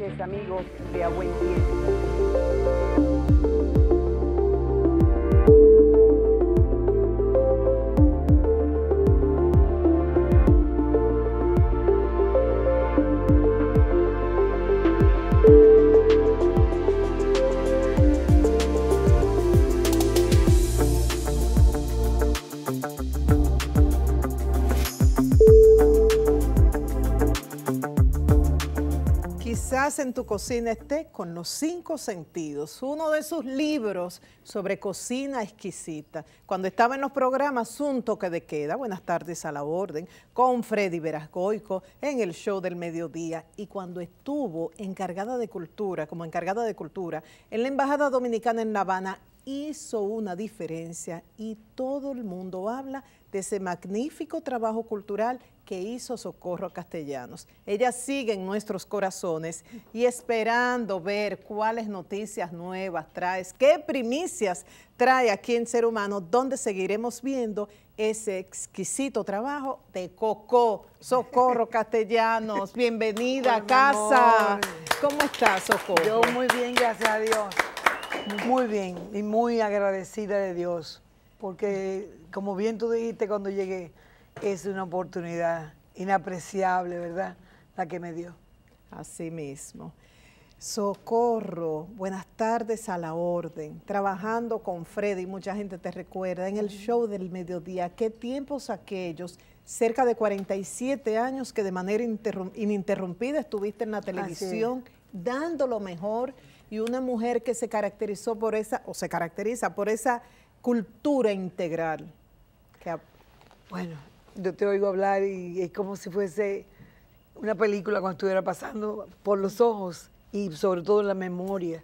noches, amigos de A Buen Tiempo. en tu cocina esté con los cinco sentidos. Uno de sus libros sobre cocina exquisita. Cuando estaba en los programas Un toque de queda, Buenas tardes a la orden, con Freddy Verasgoico en el show del mediodía y cuando estuvo encargada de cultura, como encargada de cultura, en la Embajada Dominicana en La Habana, hizo una diferencia y todo el mundo habla de ese magnífico trabajo cultural que hizo Socorro Castellanos. Ella sigue en nuestros corazones y esperando ver cuáles noticias nuevas traes, qué primicias trae aquí en Ser Humano, donde seguiremos viendo ese exquisito trabajo de Coco, Socorro Castellanos. Bienvenida a casa. ¿Cómo estás, Socorro? Yo muy bien, gracias a Dios. Muy bien y muy agradecida de Dios, porque como bien tú dijiste cuando llegué, es una oportunidad inapreciable, ¿verdad? La que me dio. Así mismo. Socorro, buenas tardes a la orden. Trabajando con Freddy, mucha gente te recuerda, en el show del mediodía, qué tiempos aquellos, cerca de 47 años que de manera ininterrumpida estuviste en la televisión dando lo mejor y una mujer que se caracterizó por esa, o se caracteriza por esa cultura integral. Que, bueno, yo te oigo hablar y es como si fuese una película cuando estuviera pasando por los ojos y sobre todo en la memoria.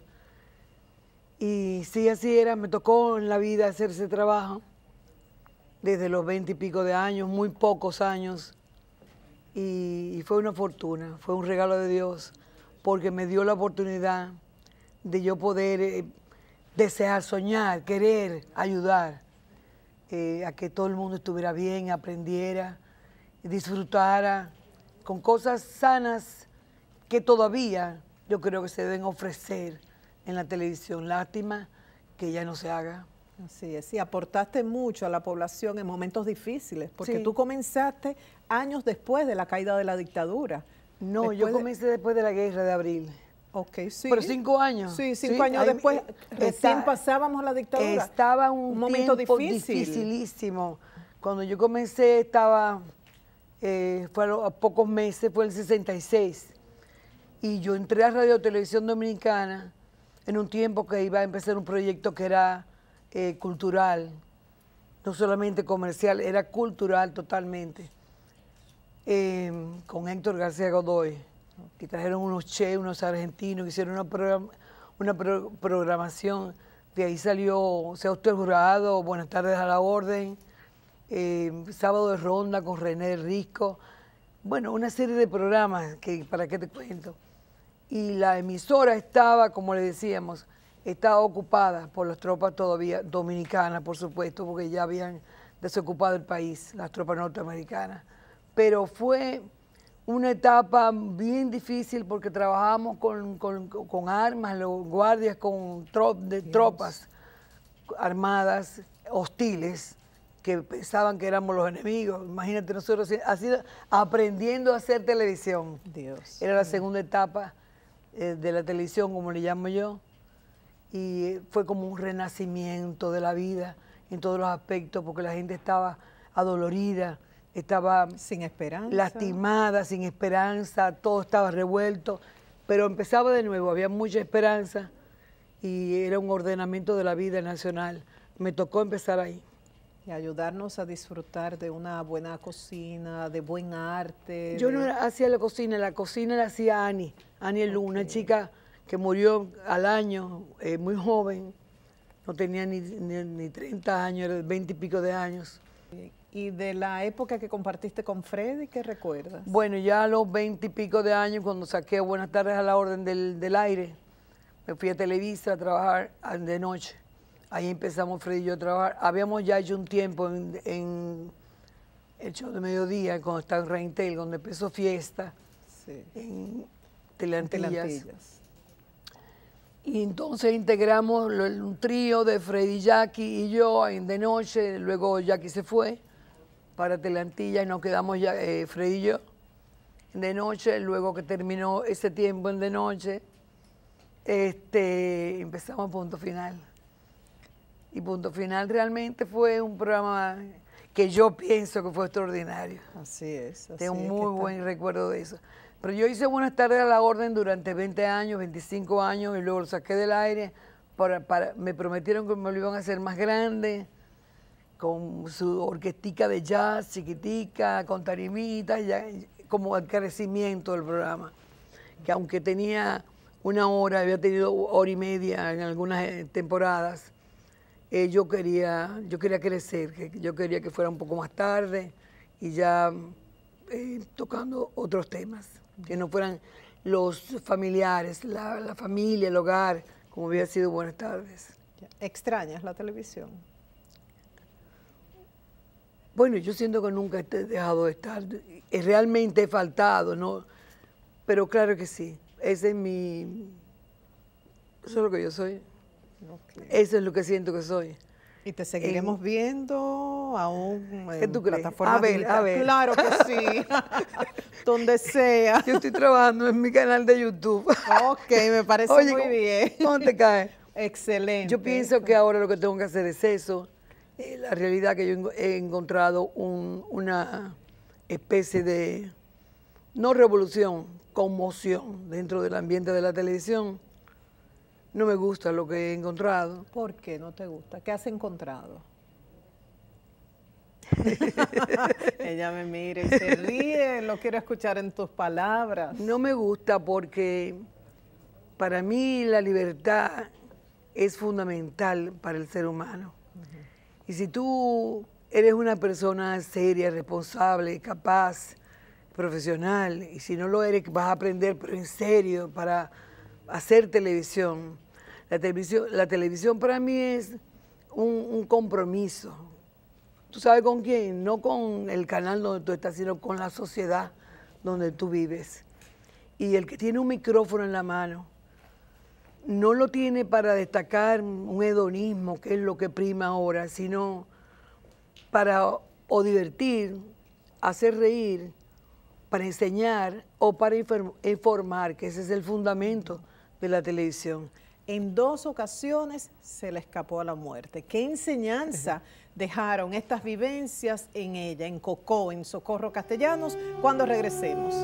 Y sí, así era, me tocó en la vida hacer ese trabajo desde los veinte y pico de años, muy pocos años, y fue una fortuna, fue un regalo de Dios, porque me dio la oportunidad de yo poder eh, desear, soñar, querer ayudar eh, a que todo el mundo estuviera bien, aprendiera, disfrutara con cosas sanas que todavía yo creo que se deben ofrecer en la televisión. Lástima que ya no se haga. Así es, aportaste mucho a la población en momentos difíciles, porque tú comenzaste años después de la caída de la dictadura. No, yo comencé después de la guerra de abril. Ok, sí. Pero cinco años. Sí, cinco años después. Eh, eh, recién pasábamos la dictadura. Estaba un, un momento difícil. dificilísimo. Cuando yo comencé estaba, eh, fueron a, pocos meses, fue el 66. Y yo entré a Radio Televisión Dominicana en un tiempo que iba a empezar un proyecto que era cultural, no solamente comercial, era cultural totalmente, con Héctor García Godoy que trajeron unos che, unos argentinos, que hicieron una, una programación. De ahí salió Sea usted jurado, Buenas tardes a la orden, eh, Sábado de Ronda con René Risco. Bueno, una serie de programas que para qué te cuento. Y la emisora estaba, como le decíamos, estaba ocupada por las tropas todavía dominicanas, por supuesto, porque ya habían desocupado el país, las tropas norteamericanas. Pero fue una etapa bien difícil porque trabajábamos con, armas, los guardias con tropas armadas hostiles que pensaban que éramos los enemigos. Imagínate nosotros ha sido aprendiendo a hacer televisión. Dios. Era la segunda etapa eh, de la televisión, como le llamo yo, y fue como un renacimiento de la vida en todos los aspectos porque la gente estaba adolorida estaba sin esperanza. lastimada, sin esperanza, todo estaba revuelto, pero empezaba de nuevo, había mucha esperanza y era un ordenamiento de la vida nacional. Me tocó empezar ahí. Y ayudarnos a disfrutar de una buena cocina, de buen arte. Yo no hacía la cocina, la cocina la hacía Ani, Ani Luna, una chica que murió al año, eh, muy joven, no tenía ni, 30 años, era 20 y pico de años. Eh, ¿Y de la época que compartiste con Freddy, qué recuerdas? Bueno, ya a los veintipico de años, cuando saqué Buenas tardes a la Orden del, Aire, me fui a Televisa a trabajar de noche. Ahí empezamos Freddy y yo a trabajar. Habíamos ya hecho un tiempo en, el show de mediodía, cuando estaba en Reintel, donde empezó Fiesta, en Teleantillas. Y entonces integramos un trío de Freddy, Jackie y yo en De Noche, luego Jackie se fue para Telantilla y nos quedamos ya, eh, Fred de noche. Luego que terminó ese tiempo en de noche, este, empezamos Punto Final. Y Punto Final realmente fue un programa que yo pienso que fue extraordinario. Así es. Así Tengo un muy buen recuerdo de eso. Pero yo hice Buenas tardes a la Orden durante 20 años, 25 años, y luego lo saqué del aire. me prometieron que me lo iban a hacer más grande con su orquestica de jazz chiquitica, con tarimita, ya, como el crecimiento del programa, que aunque tenía una hora, había tenido hora y media en algunas eh, temporadas, eh, yo, quería, yo quería crecer, yo quería que fuera un poco más tarde y ya eh, tocando otros temas, que no fueran los familiares, la, la familia, el hogar, como había sido Buenas tardes. ¿Extrañas la televisión? Bueno, yo siento que nunca he dejado de estar, eh, realmente he faltado, ¿no? Pero claro que sí, ese es mi, eso es lo que yo soy, eso es lo que siento que soy. Y te seguiremos viendo aún en tú crees? plataformas a ver, A ver. Claro que sí. Donde sea. Yo estoy trabajando en mi canal de YouTube. ok, me parece muy bien. ¿Dónde cae? Excelente. Yo pienso que ahora lo que tengo que hacer es eso la realidad que yo he encontrado una especie de, no revolución, conmoción dentro del ambiente de la televisión. No me gusta lo que he encontrado. ¿Por qué no te gusta? ¿Qué has encontrado? Ella me mira y se ríe, lo quiero escuchar en tus palabras. No me gusta porque para mí la libertad es fundamental para el ser humano. Y si tú eres una persona seria, responsable, capaz, profesional, y si no lo eres, vas a aprender, pero en serio, para hacer televisión. La televisión, la televisión para mí es un, un compromiso. ¿Tú sabes con quién? No con el canal donde tú estás, sino con la sociedad donde tú vives. Y el que tiene un micrófono en la mano, no lo tiene para destacar un hedonismo, que es lo que prima ahora, sino para o divertir, hacer reír, para enseñar o para informar, que ese es el fundamento de la televisión. En dos ocasiones se le escapó a la muerte. ¿Qué enseñanza dejaron estas vivencias en ella, en Cocó, en Socorro Castellanos, cuando regresemos?